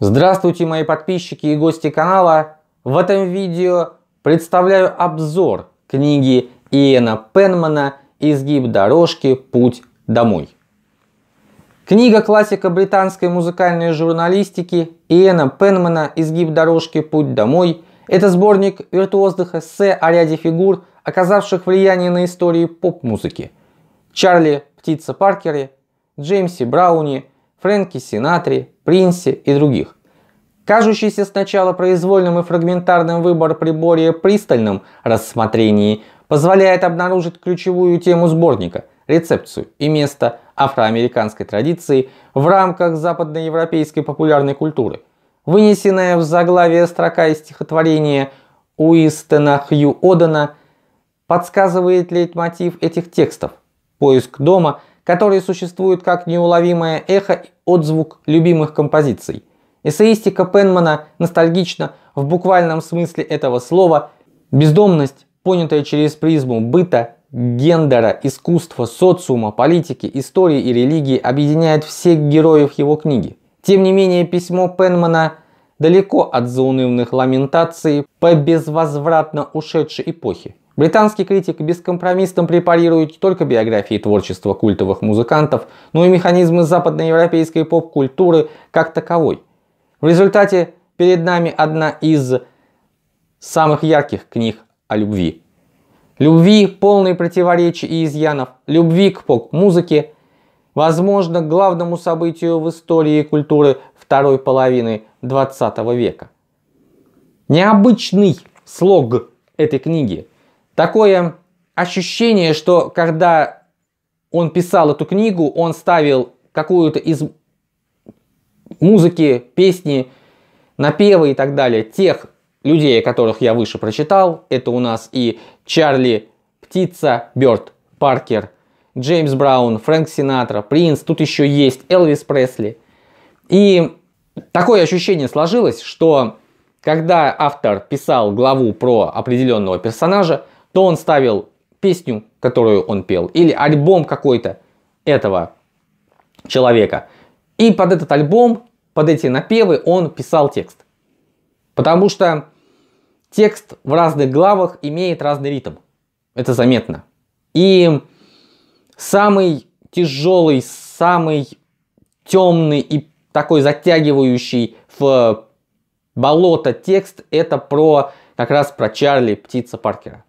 Здравствуйте, мои подписчики и гости канала! В этом видео представляю обзор книги Иэна Пенмана «Изгиб дорожки. Путь домой». Книга классика британской музыкальной журналистики Иэна Пенмана «Изгиб дорожки. Путь домой» – это сборник виртуозных эссе о ряде фигур, оказавших влияние на историю поп-музыки. Чарли Птица Паркере, Джеймси Брауни, Фрэнки Синатри – Принсе и других. Кажущийся сначала произвольным и фрагментарным выбор при более пристальном рассмотрении позволяет обнаружить ключевую тему сборника – рецепцию и место афроамериканской традиции в рамках западноевропейской популярной культуры. Вынесенная в заглавие строка из стихотворения Уистена Хью Одена подсказывает лейтмотив этих текстов – поиск дома которые существуют как неуловимое эхо отзвук любимых композиций. Эссеистика Пенмана ностальгична в буквальном смысле этого слова. Бездомность, понятая через призму быта, гендера, искусства, социума, политики, истории и религии, объединяет всех героев его книги. Тем не менее, письмо Пенмана далеко от заунывных ламентаций по безвозвратно ушедшей эпохе. Британский критик бескомпромиссно препарирует не только биографии творчества культовых музыкантов, но и механизмы западноевропейской поп-культуры как таковой. В результате перед нами одна из самых ярких книг о любви. Любви, полной противоречий и изъянов, любви к поп-музыке, возможно, главному событию в истории культуры второй половины 20 века. Необычный слог этой книги – такое ощущение, что когда он писал эту книгу, он ставил какую-то из музыки, песни, напевы и так далее тех людей, которых я выше прочитал. Это у нас и Чарли Птица, Бёрд, Паркер, Джеймс Браун, Фрэнк Синатра, Принц, тут еще есть Элвис Пресли. И такое ощущение сложилось, что когда автор писал главу про определенного персонажа, то он ставил песню, которую он пел, или альбом какой-то этого человека. И под этот альбом, под эти напевы он писал текст. Потому что текст в разных главах имеет разный ритм. Это заметно. И самый тяжелый, самый темный и такой затягивающий в болото текст это про как раз про Чарли Птица Паркера.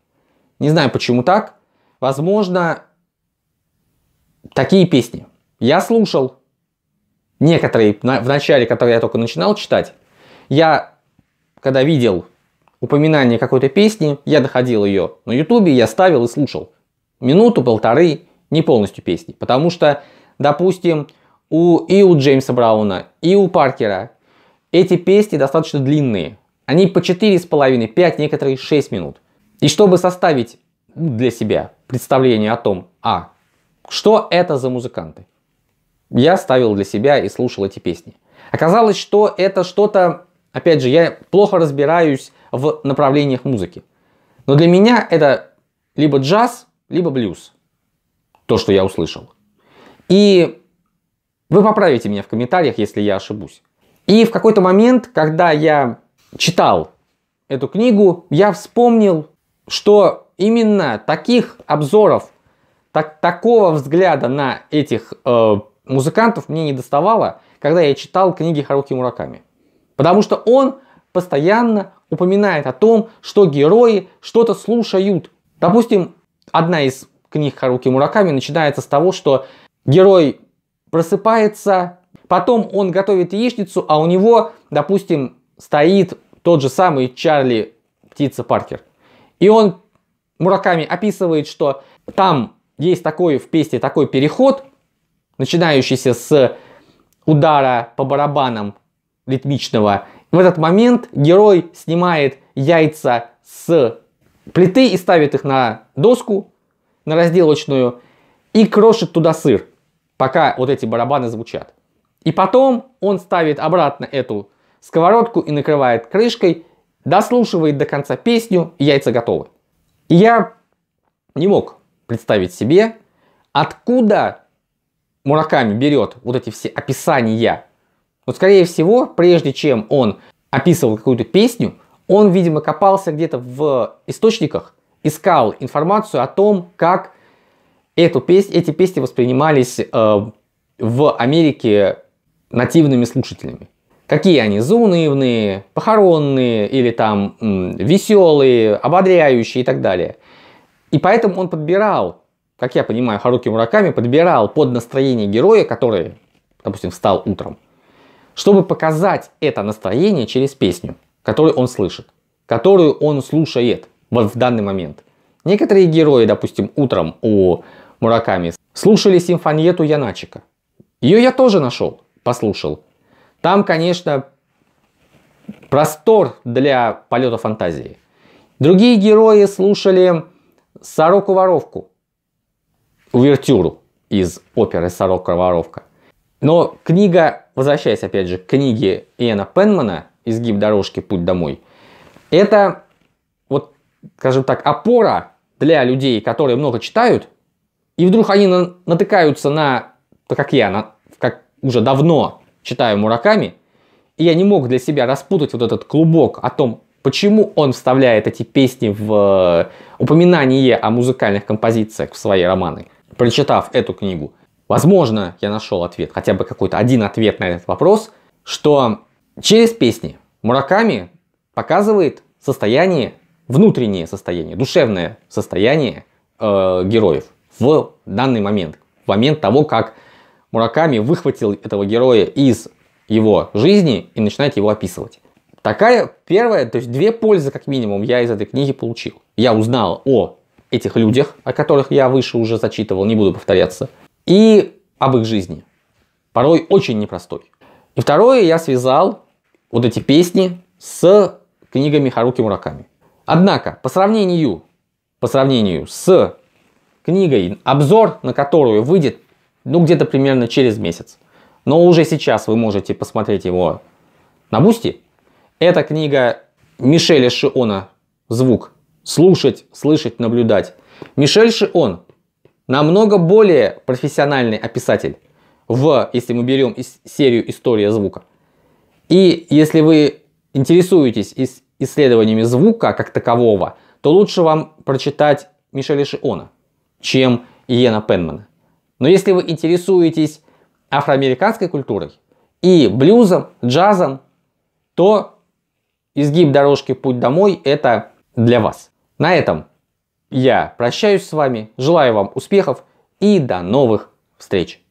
Не знаю, почему так. Возможно, такие песни. Я слушал некоторые в начале, которые я только начинал читать. Я, когда видел упоминание какой-то песни, я доходил ее на ютубе, я ставил и слушал. Минуту, полторы, не полностью песни. Потому что, допустим, у, и у Джеймса Брауна, и у Паркера эти песни достаточно длинные. Они по 4,5, 5, некоторые 6 минут. И чтобы составить для себя представление о том, а, что это за музыканты, я ставил для себя и слушал эти песни. Оказалось, что это что-то, опять же, я плохо разбираюсь в направлениях музыки. Но для меня это либо джаз, либо блюз. То, что я услышал. И вы поправите меня в комментариях, если я ошибусь. И в какой-то момент, когда я читал эту книгу, я вспомнил что именно таких обзоров, так, такого взгляда на этих э, музыкантов мне не доставало, когда я читал книги Харуки Мураками. Потому что он постоянно упоминает о том, что герои что-то слушают. Допустим, одна из книг Харуки Мураками начинается с того, что герой просыпается, потом он готовит яичницу, а у него, допустим, стоит тот же самый Чарли Птица Паркер. И он, Мураками, описывает, что там есть такой в песне такой переход, начинающийся с удара по барабанам ритмичного. В этот момент герой снимает яйца с плиты и ставит их на доску, на разделочную, и крошит туда сыр, пока вот эти барабаны звучат. И потом он ставит обратно эту сковородку и накрывает крышкой, дослушивает до конца песню, яйца готовы. И я не мог представить себе, откуда Мураками берет вот эти все описания. Вот, скорее всего, прежде чем он описывал какую-то песню, он, видимо, копался где-то в источниках, искал информацию о том, как эту пес... эти песни воспринимались э, в Америке нативными слушателями. Какие они? Заунывные, похоронные или там веселые, ободряющие и так далее. И поэтому он подбирал, как я понимаю, Харуки Мураками подбирал под настроение героя, который, допустим, встал утром, чтобы показать это настроение через песню, которую он слышит, которую он слушает вот в данный момент. Некоторые герои, допустим, утром у Мураками слушали симфониету Яначика. Ее я тоже нашел, послушал. Там, конечно, простор для полета фантазии. Другие герои слушали «Сороку-воровку», увертюру из оперы «Сорока-воровка». Но книга, возвращаясь опять же к книге Иэна Пенмана «Изгиб дорожки. Путь домой», это, вот, скажем так, опора для людей, которые много читают, и вдруг они на натыкаются на, как я, на, как уже давно читаю Мураками, и я не мог для себя распутать вот этот клубок о том, почему он вставляет эти песни в э, упоминание о музыкальных композициях в свои романы, прочитав эту книгу. Возможно, я нашел ответ, хотя бы какой-то один ответ на этот вопрос, что через песни Мураками показывает состояние, внутреннее состояние, душевное состояние э, героев в данный момент, в момент того, как Мураками выхватил этого героя из его жизни и начинает его описывать. Такая первая, то есть две пользы как минимум я из этой книги получил. Я узнал о этих людях, о которых я выше уже зачитывал, не буду повторяться, и об их жизни. Порой очень непростой. И второе, я связал вот эти песни с книгами Харуки Мураками. Однако, по сравнению, по сравнению с книгой, обзор на которую выйдет ну где-то примерно через месяц. Но уже сейчас вы можете посмотреть его на Бусти. Это книга Мишеля Шиона «Звук. Слушать, слышать, наблюдать». Мишель Шион намного более профессиональный описатель в, если мы берем из, серию «История звука». И если вы интересуетесь исследованиями звука как такового, то лучше вам прочитать Мишеля Шиона, чем Иена Пенмана. Но если вы интересуетесь афроамериканской культурой и блюзом, джазом, то изгиб дорожки «Путь домой» — это для вас. На этом я прощаюсь с вами, желаю вам успехов и до новых встреч!